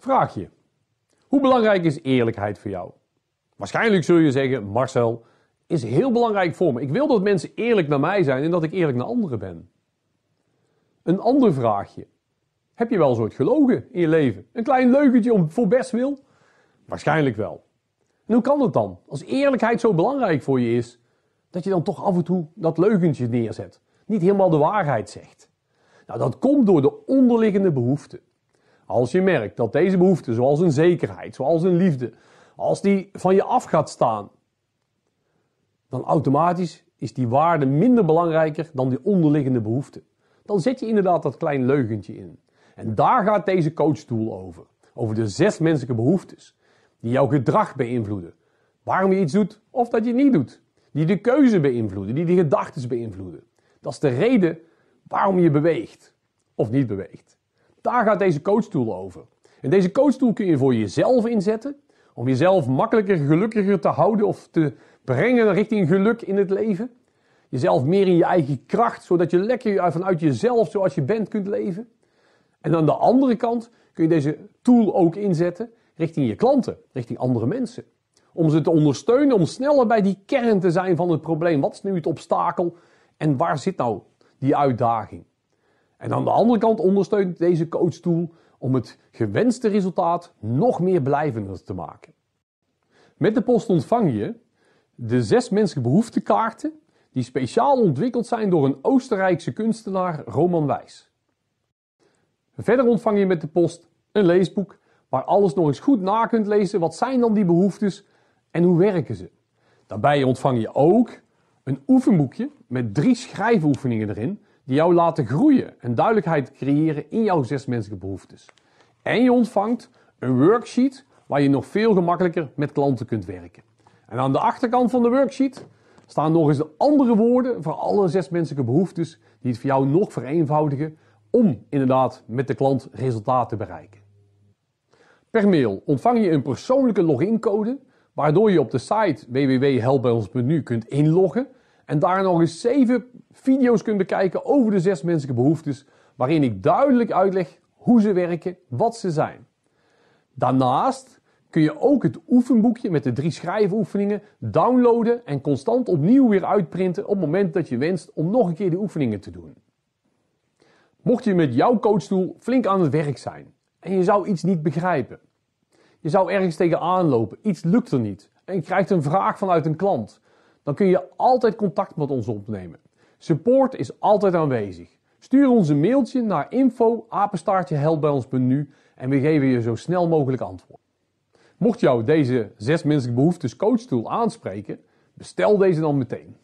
Vraag je, hoe belangrijk is eerlijkheid voor jou? Waarschijnlijk zul je zeggen, Marcel, is heel belangrijk voor me. Ik wil dat mensen eerlijk naar mij zijn en dat ik eerlijk naar anderen ben. Een ander vraagje. Heb je wel eens gelogen in je leven? Een klein leugentje om voor best wil? Waarschijnlijk wel. En hoe kan dat dan? Als eerlijkheid zo belangrijk voor je is, dat je dan toch af en toe dat leugentje neerzet. Niet helemaal de waarheid zegt. Nou, dat komt door de onderliggende behoeften. Als je merkt dat deze behoefte, zoals een zekerheid, zoals een liefde, als die van je af gaat staan, dan automatisch is die waarde minder belangrijker dan die onderliggende behoefte. Dan zet je inderdaad dat klein leugentje in. En daar gaat deze coachstoel over. Over de zes menselijke behoeftes die jouw gedrag beïnvloeden. Waarom je iets doet of dat je niet doet. Die de keuze beïnvloeden, die de gedachten beïnvloeden. Dat is de reden waarom je beweegt of niet beweegt. Daar gaat deze coachtool over. En deze coachtool kun je voor jezelf inzetten. Om jezelf makkelijker, gelukkiger te houden of te brengen richting geluk in het leven. Jezelf meer in je eigen kracht, zodat je lekker vanuit jezelf zoals je bent kunt leven. En aan de andere kant kun je deze tool ook inzetten richting je klanten, richting andere mensen. Om ze te ondersteunen, om sneller bij die kern te zijn van het probleem. Wat is nu het obstakel en waar zit nou die uitdaging? En aan de andere kant ondersteunt deze coachstoel om het gewenste resultaat nog meer blijvender te maken. Met de post ontvang je de zes menselijke behoeftekaarten die speciaal ontwikkeld zijn door een Oostenrijkse kunstenaar Roman Wijs. Verder ontvang je met de post een leesboek waar alles nog eens goed na kunt lezen wat zijn dan die behoeftes en hoe werken ze. Daarbij ontvang je ook een oefenboekje met drie schrijfoefeningen erin die jou laten groeien en duidelijkheid creëren in jouw zes menselijke behoeftes. En je ontvangt een worksheet waar je nog veel gemakkelijker met klanten kunt werken. En aan de achterkant van de worksheet staan nog eens de andere woorden voor alle zes menselijke behoeftes die het voor jou nog vereenvoudigen om inderdaad met de klant resultaat te bereiken. Per mail ontvang je een persoonlijke logincode waardoor je op de site www.helpbijons.nu kunt inloggen en daar nog eens zeven video's kunt bekijken over de zes menselijke behoeftes, waarin ik duidelijk uitleg hoe ze werken, wat ze zijn. Daarnaast kun je ook het oefenboekje met de drie schrijfoefeningen downloaden en constant opnieuw weer uitprinten op het moment dat je wenst om nog een keer de oefeningen te doen. Mocht je met jouw coachstoel flink aan het werk zijn en je zou iets niet begrijpen, je zou ergens tegenaan lopen, iets lukt er niet en je krijgt een vraag vanuit een klant, dan kun je altijd contact met ons opnemen. Support is altijd aanwezig. Stuur ons een mailtje naar info en we geven je zo snel mogelijk antwoord. Mocht jou deze zes menselijke behoeftes coachstoel aanspreken, bestel deze dan meteen.